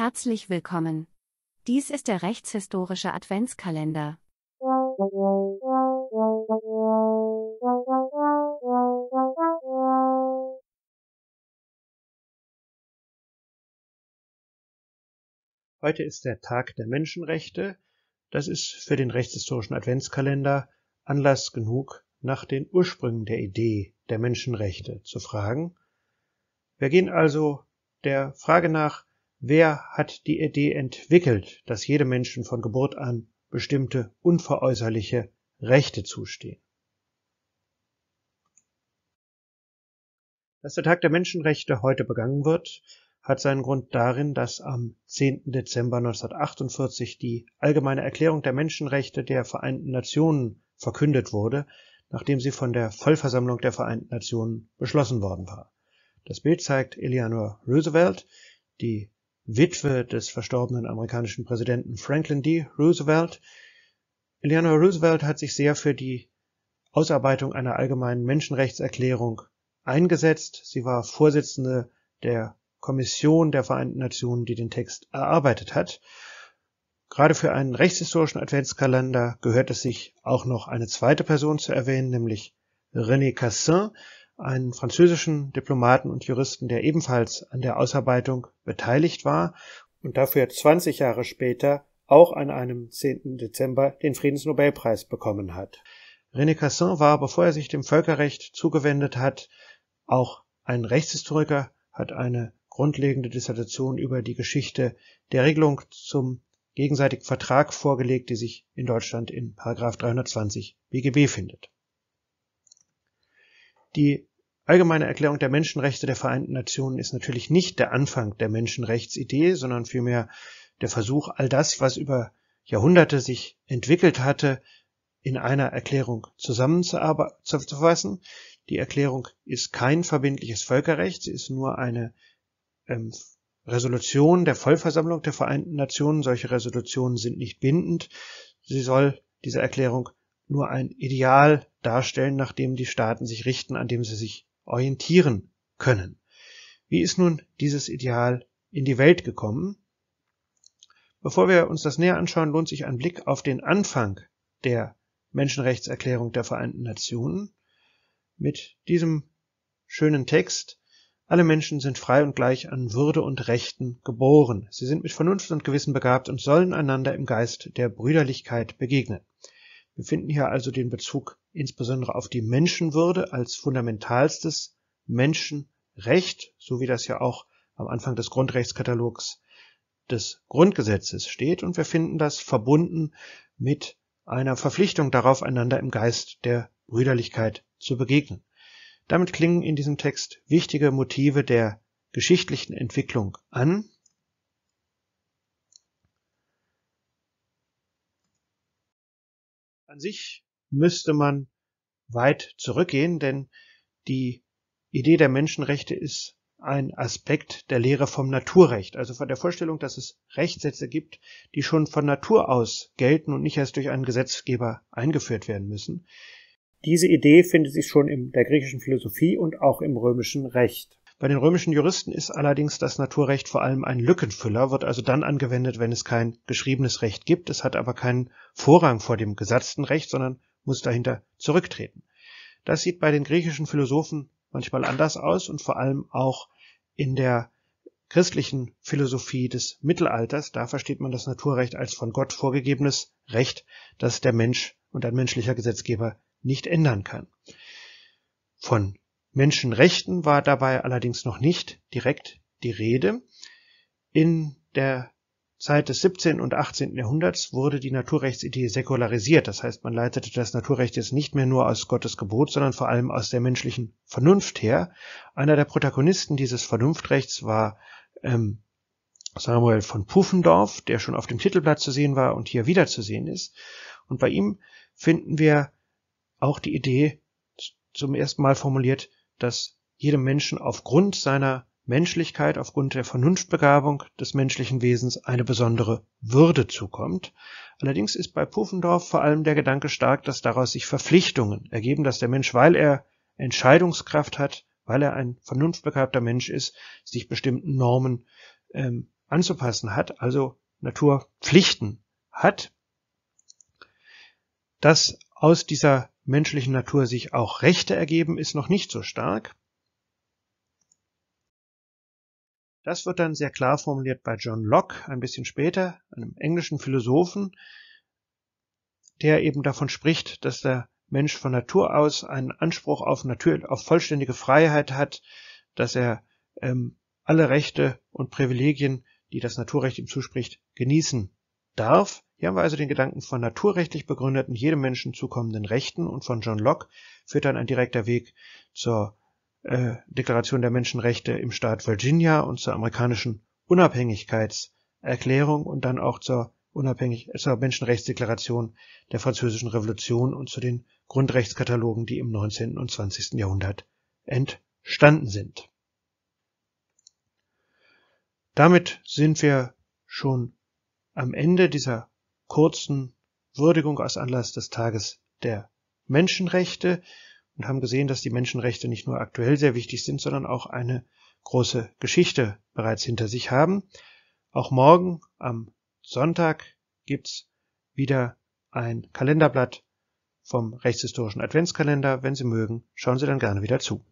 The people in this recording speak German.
Herzlich willkommen. Dies ist der rechtshistorische Adventskalender. Heute ist der Tag der Menschenrechte. Das ist für den rechtshistorischen Adventskalender Anlass genug, nach den Ursprüngen der Idee der Menschenrechte zu fragen. Wir gehen also der Frage nach, Wer hat die Idee entwickelt, dass jedem Menschen von Geburt an bestimmte unveräußerliche Rechte zustehen? Dass der Tag der Menschenrechte heute begangen wird, hat seinen Grund darin, dass am 10. Dezember 1948 die Allgemeine Erklärung der Menschenrechte der Vereinten Nationen verkündet wurde, nachdem sie von der Vollversammlung der Vereinten Nationen beschlossen worden war. Das Bild zeigt Eleanor Roosevelt, die Witwe des verstorbenen amerikanischen Präsidenten Franklin D. Roosevelt. Eleanor Roosevelt hat sich sehr für die Ausarbeitung einer allgemeinen Menschenrechtserklärung eingesetzt. Sie war Vorsitzende der Kommission der Vereinten Nationen, die den Text erarbeitet hat. Gerade für einen rechtshistorischen Adventskalender gehört es sich auch noch eine zweite Person zu erwähnen, nämlich René Cassin, einen französischen Diplomaten und Juristen, der ebenfalls an der Ausarbeitung beteiligt war und dafür 20 Jahre später auch an einem 10. Dezember den Friedensnobelpreis bekommen hat. René Cassin war, bevor er sich dem Völkerrecht zugewendet hat, auch ein Rechtshistoriker, hat eine grundlegende Dissertation über die Geschichte der Regelung zum gegenseitigen Vertrag vorgelegt, die sich in Deutschland in 320 BGB findet. Die Allgemeine Erklärung der Menschenrechte der Vereinten Nationen ist natürlich nicht der Anfang der Menschenrechtsidee, sondern vielmehr der Versuch, all das, was über Jahrhunderte sich entwickelt hatte, in einer Erklärung zusammenzufassen. Die Erklärung ist kein verbindliches Völkerrecht, sie ist nur eine ähm, Resolution der Vollversammlung der Vereinten Nationen. Solche Resolutionen sind nicht bindend. Sie soll, diese Erklärung, nur ein Ideal darstellen, nach dem die Staaten sich richten, an dem sie sich orientieren können. Wie ist nun dieses Ideal in die Welt gekommen? Bevor wir uns das näher anschauen, lohnt sich ein Blick auf den Anfang der Menschenrechtserklärung der Vereinten Nationen mit diesem schönen Text. Alle Menschen sind frei und gleich an Würde und Rechten geboren. Sie sind mit Vernunft und Gewissen begabt und sollen einander im Geist der Brüderlichkeit begegnen. Wir finden hier also den Bezug insbesondere auf die Menschenwürde als fundamentalstes Menschenrecht, so wie das ja auch am Anfang des Grundrechtskatalogs des Grundgesetzes steht. Und wir finden das verbunden mit einer Verpflichtung darauf, einander im Geist der Brüderlichkeit zu begegnen. Damit klingen in diesem Text wichtige Motive der geschichtlichen Entwicklung an, An sich müsste man weit zurückgehen, denn die Idee der Menschenrechte ist ein Aspekt der Lehre vom Naturrecht, also von der Vorstellung, dass es Rechtssätze gibt, die schon von Natur aus gelten und nicht erst durch einen Gesetzgeber eingeführt werden müssen. Diese Idee findet sich schon in der griechischen Philosophie und auch im römischen Recht. Bei den römischen Juristen ist allerdings das Naturrecht vor allem ein Lückenfüller, wird also dann angewendet, wenn es kein geschriebenes Recht gibt. Es hat aber keinen Vorrang vor dem gesatzten Recht, sondern muss dahinter zurücktreten. Das sieht bei den griechischen Philosophen manchmal anders aus und vor allem auch in der christlichen Philosophie des Mittelalters. Da versteht man das Naturrecht als von Gott vorgegebenes Recht, das der Mensch und ein menschlicher Gesetzgeber nicht ändern kann. Von Menschenrechten war dabei allerdings noch nicht direkt die Rede. In der Zeit des 17. und 18. Jahrhunderts wurde die Naturrechtsidee säkularisiert. Das heißt, man leitete das Naturrecht jetzt nicht mehr nur aus Gottes Gebot, sondern vor allem aus der menschlichen Vernunft her. Einer der Protagonisten dieses Vernunftrechts war ähm, Samuel von Pufendorf, der schon auf dem Titelblatt zu sehen war und hier wieder zu sehen ist. Und bei ihm finden wir auch die Idee, zum ersten Mal formuliert, dass jedem Menschen aufgrund seiner Menschlichkeit, aufgrund der Vernunftbegabung des menschlichen Wesens eine besondere Würde zukommt. Allerdings ist bei Pufendorf vor allem der Gedanke stark, dass daraus sich Verpflichtungen ergeben, dass der Mensch, weil er Entscheidungskraft hat, weil er ein vernunftbegabter Mensch ist, sich bestimmten Normen ähm, anzupassen hat, also Naturpflichten hat, dass aus dieser menschlichen Natur sich auch Rechte ergeben, ist noch nicht so stark. Das wird dann sehr klar formuliert bei John Locke ein bisschen später, einem englischen Philosophen, der eben davon spricht, dass der Mensch von Natur aus einen Anspruch auf, Natur, auf vollständige Freiheit hat, dass er ähm, alle Rechte und Privilegien, die das Naturrecht ihm zuspricht, genießen darf. Hier haben wir also den Gedanken von naturrechtlich begründeten jedem Menschen zukommenden Rechten und von John Locke führt dann ein direkter Weg zur äh, Deklaration der Menschenrechte im Staat Virginia und zur amerikanischen Unabhängigkeitserklärung und dann auch zur unabhängig zur Menschenrechtsdeklaration der Französischen Revolution und zu den Grundrechtskatalogen, die im 19. und 20. Jahrhundert entstanden sind. Damit sind wir schon am Ende dieser kurzen Würdigung als Anlass des Tages der Menschenrechte und haben gesehen, dass die Menschenrechte nicht nur aktuell sehr wichtig sind, sondern auch eine große Geschichte bereits hinter sich haben. Auch morgen am Sonntag gibt's wieder ein Kalenderblatt vom Rechtshistorischen Adventskalender. Wenn Sie mögen, schauen Sie dann gerne wieder zu.